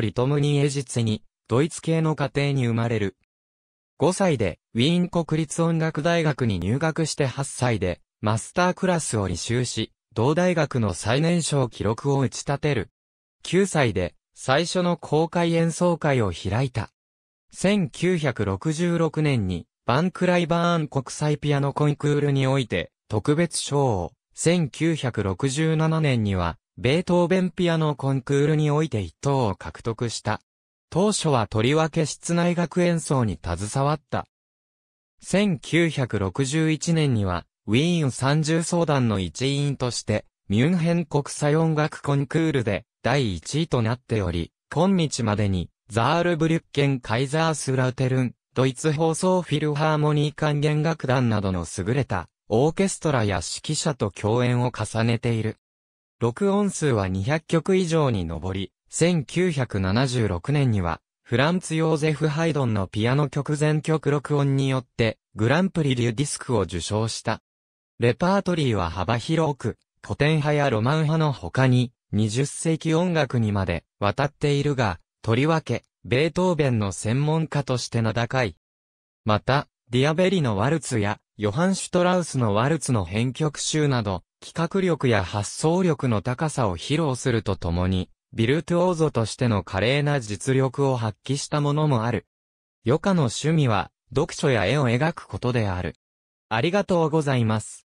リトムニエツに、ドイツ系の家庭に生まれる。5歳で、ウィーン国立音楽大学に入学して8歳で、マスタークラスを履修し、同大学の最年少記録を打ち立てる。9歳で、最初の公開演奏会を開いた。1966年に、バンクライバーン国際ピアノコンクールにおいて、特別賞を、1967年には、ベートーベンピアノコンクールにおいて一等を獲得した。当初はとりわけ室内楽演奏に携わった。1961年には、ウィーン30相談の一員として、ミュンヘン国際音楽コンクールで第1位となっており、今日までに、ザールブリュッケン・カイザース・ラウテルン、ドイツ放送フィルハーモニー管弦楽団などの優れた、オーケストラや指揮者と共演を重ねている。録音数は200曲以上に上り、1976年には、フランツ・ヨーゼフ・ハイドンのピアノ曲全曲録音によって、グランプリ・リュ・ディスクを受賞した。レパートリーは幅広く、古典派やロマン派の他に、20世紀音楽にまで渡っているが、とりわけ、ベートーベンの専門家として名高い。また、ディアベリのワルツや、ヨハン・シュトラウスのワルツの編曲集など、企画力や発想力の高さを披露するとともに、ビルトオーゾとしての華麗な実力を発揮したものもある。余暇の趣味は、読書や絵を描くことである。ありがとうございます。